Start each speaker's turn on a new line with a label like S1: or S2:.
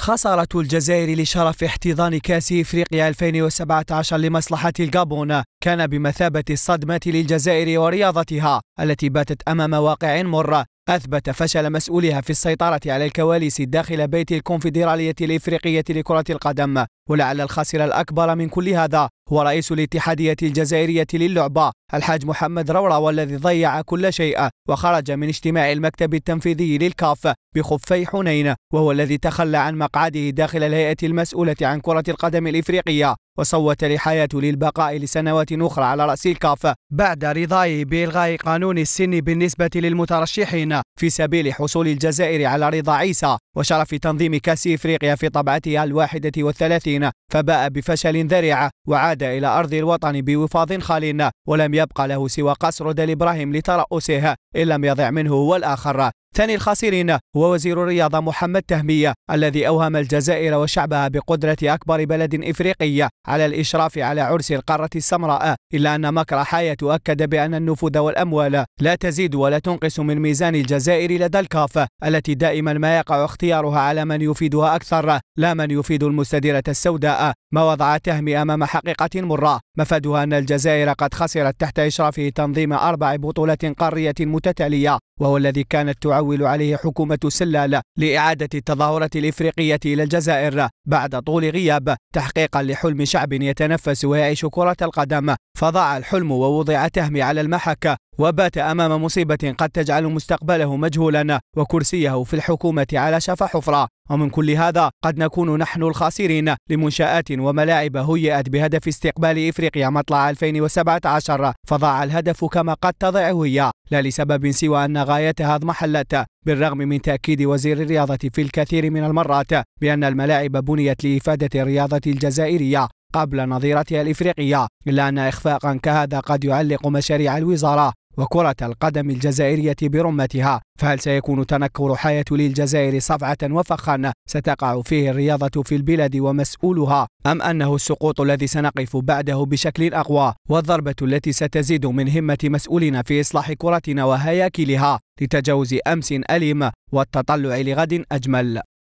S1: خسارة الجزائر لشرف احتضان كأس إفريقيا 2017 لمصلحة الغابون كان بمثابة الصدمة للجزائر ورياضتها التي باتت أمام واقع مر أثبت فشل مسؤوليها في السيطرة على الكواليس داخل بيت الكونفدرالية الإفريقية لكرة القدم ولعل الخاسر الأكبر من كل هذا هو رئيس الاتحادية الجزائرية للعبة الحاج محمد رورا والذي ضيع كل شيء وخرج من اجتماع المكتب التنفيذي للكاف بخفي حنين وهو الذي تخلى عن مقعده داخل الهيئة المسؤولة عن كرة القدم الإفريقية وصوت لحياة للبقاء لسنوات أخرى على رأس الكاف بعد رضاه بإلغاء قانون السن بالنسبة للمترشحين في سبيل حصول الجزائر على رضا عيسى وشرف تنظيم كأس إفريقيا في طبعتها الواحدة والثلاثين المدينة فباء بفشل ذريع وعاد إلى أرض الوطن بوفاض خال ولم يبقى له سوى قصر دل إبراهيم لترأسه إن لم يضع منه هو الآخر ثاني الخاسرين هو وزير الرياضة محمد تهمية الذي أوهم الجزائر وشعبها بقدرة أكبر بلد إفريقي على الإشراف على عرس القارة السمراء إلا أن مكر حاية أكد بأن النفوذ والأموال لا تزيد ولا تنقص من ميزان الجزائر لدى الكاف التي دائما ما يقع اختيارها على من يفيدها أكثر لا من يفيد المستديرة السوداء ما وضع تهمي أمام حقيقة مرة مفادها أن الجزائر قد خسرت تحت إشرافه تنظيم أربع بطولات قارية متتالية وهو الذي كانت تعول عليه حكومة سلال لإعادة التظاهرة الإفريقية إلى الجزائر بعد طول غياب تحقيقا لحلم شعب يتنفس ويعيش كرة القدم فضاع الحلم ووضع تهمي على المحك وبات أمام مصيبة قد تجعل مستقبله مجهولا وكرسيه في الحكومة على شفا حفرة ومن كل هذا قد نكون نحن الخاسرين لمنشآت وملاعب هيئت بهدف استقبال إفريقيا مطلع 2017 فضاع الهدف كما قد تضعه هي لا لسبب سوى أن غايتها اضمحلت بالرغم من تأكيد وزير الرياضة في الكثير من المرات بأن الملاعب بنيت لإفادة الرياضة الجزائرية قبل نظيرتها الإفريقية إلا أن إخفاقا كهذا قد يعلق مشاريع الوزارة وكرة القدم الجزائرية برمتها فهل سيكون تنكر حياة للجزائر صفعة وفخا ستقع فيه الرياضة في البلاد ومسؤولها أم أنه السقوط الذي سنقف بعده بشكل أقوى والضربة التي ستزيد من همة مسؤولين في إصلاح كرتنا وهياكلها لتجاوز أمس أليم والتطلع لغد أجمل